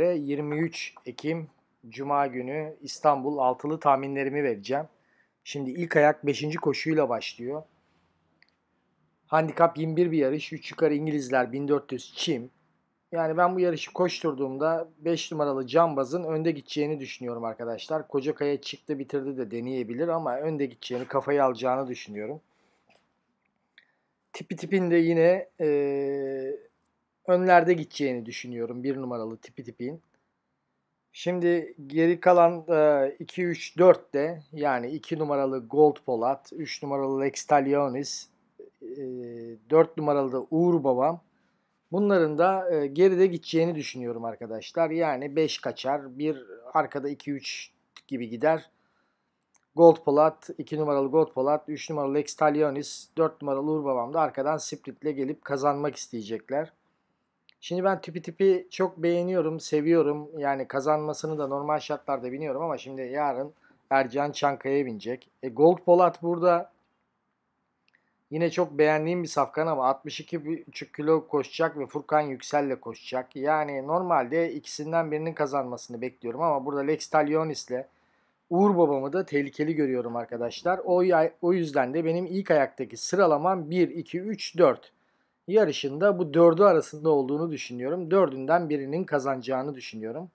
23 Ekim Cuma günü İstanbul altılı tahminlerimi vereceğim. Şimdi ilk ayak 5. koşuyla başlıyor. Handikap 21 bir yarış. 3 yukarı İngilizler 1400 çim. Yani ben bu yarışı koşturduğumda 5 numaralı Cambaz'ın önde gideceğini düşünüyorum arkadaşlar. Kocakaya çıktı bitirdi de deneyebilir ama önde gideceğini kafayı alacağını düşünüyorum. Tipi tipinde yine ee, önlerde gideceğini düşünüyorum. Bir numaralı tipi tipiğin. Şimdi geri kalan e, 2-3-4 de yani 2 numaralı Gold Polat, 3 numaralı Lex Talionis, 4 e, numaralı da Uğur Babam. Bunların da e, geride gideceğini düşünüyorum arkadaşlar. Yani 5 kaçar, bir arkada 2-3 gibi gider. Gold Polat, 2 numaralı Gold Polat, 3 numaralı Lex Talionis, 4 numaralı Uğur Babam da arkadan spritle gelip kazanmak isteyecekler. Şimdi ben tipi tipi çok beğeniyorum, seviyorum. Yani kazanmasını da normal şartlarda biniyorum ama şimdi yarın Ercan Çankaya'ya binecek. E, Gold Polat burada yine çok beğendiğim bir safkan ama 62,5 kilo koşacak ve Furkan Yüksel Yüksel'le koşacak. Yani normalde ikisinden birinin kazanmasını bekliyorum ama burada Lex ile Uğur babamı da tehlikeli görüyorum arkadaşlar. O, o yüzden de benim ilk ayaktaki sıralamam 1, 2, 3, 4 yarışında bu dördü arasında olduğunu düşünüyorum. Dördünden birinin kazanacağını düşünüyorum.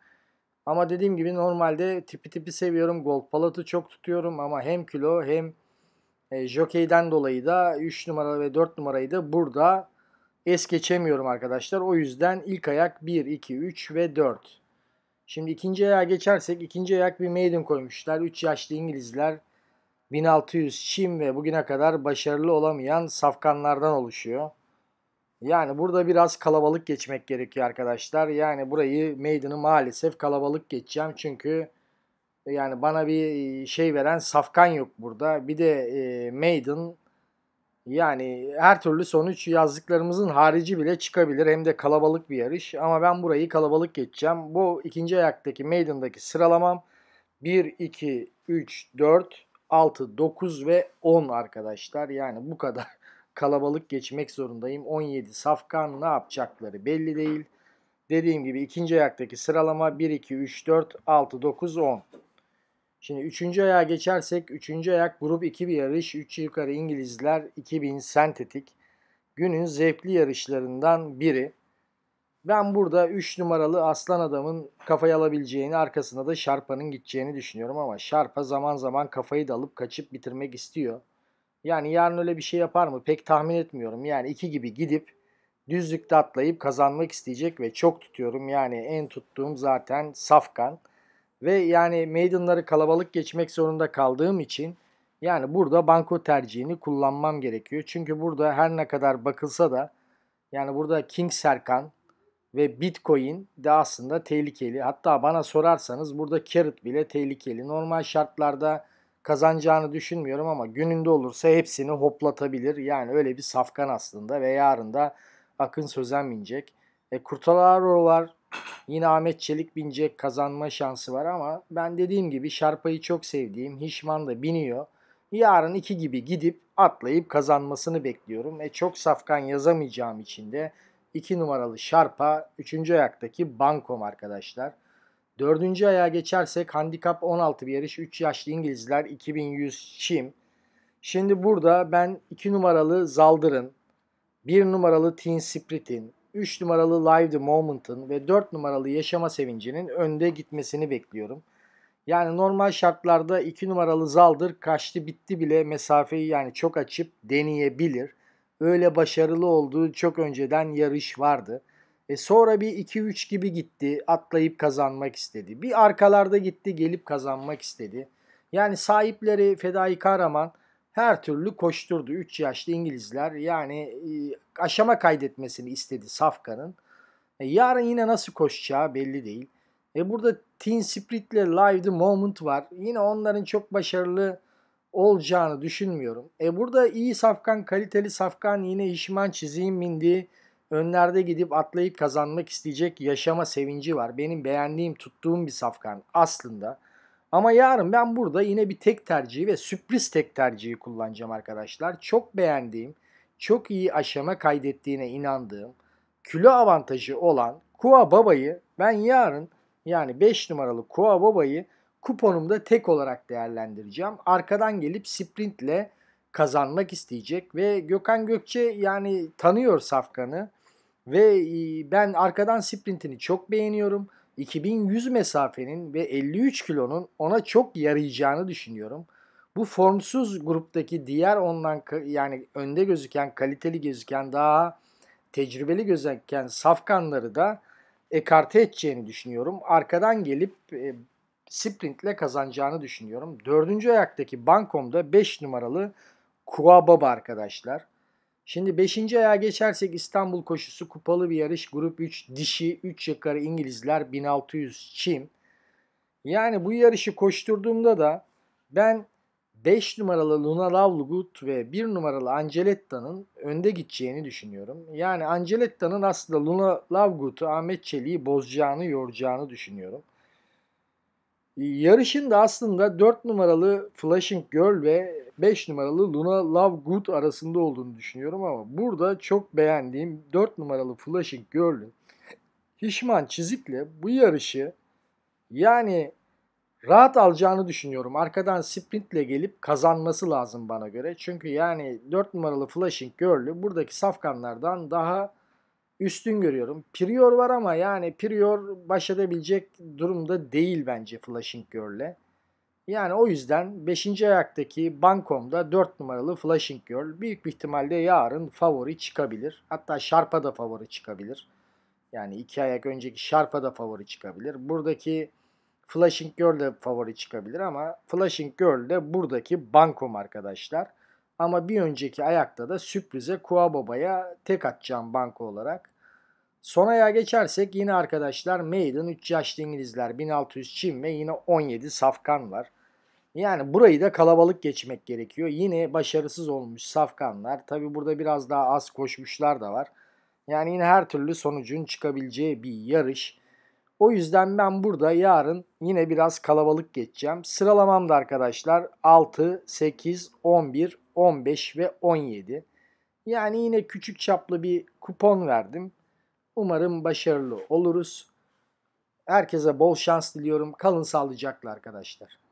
Ama dediğim gibi normalde tipi tipi seviyorum. Gold Palat'ı çok tutuyorum ama hem kilo hem e, jokeyden dolayı da 3 numara ve 4 numarayı da burada es geçemiyorum arkadaşlar. O yüzden ilk ayak 1, 2, 3 ve 4. Şimdi ikinci ayağa geçersek ikinci ayak bir maiden koymuşlar. 3 yaşlı İngilizler 1600 Çin ve bugüne kadar başarılı olamayan safkanlardan oluşuyor. Yani burada biraz kalabalık geçmek gerekiyor arkadaşlar. Yani burayı meydanı maalesef kalabalık geçeceğim. Çünkü e, yani bana bir e, şey veren safkan yok burada. Bir de e, Maiden yani her türlü sonuç yazdıklarımızın harici bile çıkabilir. Hem de kalabalık bir yarış. Ama ben burayı kalabalık geçeceğim. Bu ikinci ayaktaki Maiden'daki sıralamam 1, 2, 3, 4, 6, 9 ve 10 arkadaşlar. Yani bu kadar kalabalık geçmek zorundayım. 17 safkan ne yapacakları belli değil. Dediğim gibi ikinci ayaktaki sıralama 1, 2, 3, 4, 6, 9, 10. Şimdi üçüncü ayağa geçersek üçüncü ayak grup 2 bir yarış. 3 yukarı İngilizler 2000 sentetik. Günün zevkli yarışlarından biri. Ben burada 3 numaralı aslan adamın kafayı alabileceğini arkasında da şarpanın gideceğini düşünüyorum ama şarpa zaman zaman kafayı da alıp kaçıp bitirmek istiyor. Yani yarın öyle bir şey yapar mı? Pek tahmin etmiyorum. Yani iki gibi gidip düzlükte atlayıp kazanmak isteyecek ve çok tutuyorum. Yani en tuttuğum zaten Safkan. Ve yani maidenları kalabalık geçmek zorunda kaldığım için yani burada banko tercihini kullanmam gerekiyor. Çünkü burada her ne kadar bakılsa da yani burada King Serkan ve Bitcoin de aslında tehlikeli. Hatta bana sorarsanız burada Carrot bile tehlikeli. Normal şartlarda kazanacağını düşünmüyorum ama gününde olursa hepsini hoplatabilir. Yani öyle bir safkan aslında ve yarın da Akın Sözen binecek. E, Kurtalaro var. Yine Ahmet Çelik binecek kazanma şansı var ama ben dediğim gibi Şarpa'yı çok sevdiğim Hişman da biniyor. Yarın iki gibi gidip atlayıp kazanmasını bekliyorum. E çok safkan yazamayacağım için de 2 numaralı Şarpa 3. ayaktaki Bankom arkadaşlar. Dördüncü ayağa geçersek handikap 16 bir yarış. 3 yaşlı İngilizler 2100 Şim. Şimdi burada ben 2 numaralı Zaldır'ın, 1 numaralı Teen Spirit'in, 3 numaralı Live The Moment'ın ve 4 numaralı Yaşama Sevinci'nin önde gitmesini bekliyorum. Yani normal şartlarda 2 numaralı Zaldır kaçtı bitti bile mesafeyi yani çok açıp deneyebilir. Öyle başarılı olduğu çok önceden yarış vardı. E sonra bir 2-3 gibi gitti. Atlayıp kazanmak istedi. Bir arkalarda gitti gelip kazanmak istedi. Yani sahipleri Fedai Kahraman her türlü koşturdu. 3 yaşlı İngilizler yani e, aşama kaydetmesini istedi Safkan'ın. E, yarın yine nasıl koşacağı belli değil. E burada Teen Spirit ile Live The Moment var. Yine onların çok başarılı olacağını düşünmüyorum. E burada iyi safkan, kaliteli safkan yine Hişman Çizik'in mindi. Önlerde gidip atlayıp kazanmak isteyecek yaşama sevinci var. Benim beğendiğim, tuttuğum bir safkan aslında. Ama yarın ben burada yine bir tek tercihi ve sürpriz tek tercihi kullanacağım arkadaşlar. Çok beğendiğim, çok iyi aşama kaydettiğine inandığım, kilo avantajı olan Kua Baba'yı ben yarın yani 5 numaralı Kua Baba'yı kuponumda tek olarak değerlendireceğim. Arkadan gelip sprintle kazanmak isteyecek ve Gökhan Gökçe yani tanıyor Safkan'ı. Ve e, ben arkadan sprintini çok beğeniyorum. 2100 mesafenin ve 53 kilonun ona çok yarayacağını düşünüyorum. Bu formsuz gruptaki diğer ondan yani önde gözüken, kaliteli gözüken, daha tecrübeli gözüken safkanları da ekarte edeceğini düşünüyorum. Arkadan gelip e, sprintle kazanacağını düşünüyorum. Dördüncü ayaktaki Bankom'da 5 numaralı Kuababa arkadaşlar. Şimdi 5. aya geçersek İstanbul koşusu kupalı bir yarış. Grup 3 dişi, 3 yakarı İngilizler 1600 çim. Yani bu yarışı koşturduğumda da ben 5 numaralı Luna Lovegood ve 1 numaralı Angeletta'nın önde gideceğini düşünüyorum. Yani Angeletta'nın aslında Luna Lovegood'u Ahmet Çelik'i bozacağını, yoracağını düşünüyorum. Yarışın da aslında 4 numaralı Flashing Girl ve 5 numaralı Luna Lovegood arasında olduğunu düşünüyorum ama burada çok beğendiğim 4 numaralı Flashing Girl'ün Hişman Çizik'le bu yarışı yani rahat alacağını düşünüyorum. Arkadan sprintle gelip kazanması lazım bana göre. Çünkü yani 4 numaralı Flashing Girl'ü buradaki safkanlardan daha üstün görüyorum. Prior var ama yani Prior baş edebilecek durumda değil bence Flashing Girl'le. Yani o yüzden 5. ayaktaki Bankom'da 4 numaralı Flashing Girl büyük bir ihtimalle yarın favori çıkabilir. Hatta Sharp'a da favori çıkabilir. Yani 2 ayak önceki Sharp'a da favori çıkabilir. Buradaki Flashing Girl de favori çıkabilir ama Flashing Girl de buradaki Bankom arkadaşlar. Ama bir önceki ayakta da sürprize Kuababa'ya tek atacağım banka olarak. Son ayağa geçersek yine arkadaşlar Maiden 3 yaşlı İngilizler 1600 Çin ve yine 17 Safkan var. Yani burayı da kalabalık geçmek gerekiyor. Yine başarısız olmuş Safkanlar. Tabi burada biraz daha az koşmuşlar da var. Yani yine her türlü sonucun çıkabileceği bir yarış. O yüzden ben burada yarın yine biraz kalabalık geçeceğim. Sıralamamda arkadaşlar 6, 8, 11, 15 ve 17. Yani yine küçük çaplı bir kupon verdim. Umarım başarılı oluruz. Herkese bol şans diliyorum. Kalın sağlıcakla arkadaşlar.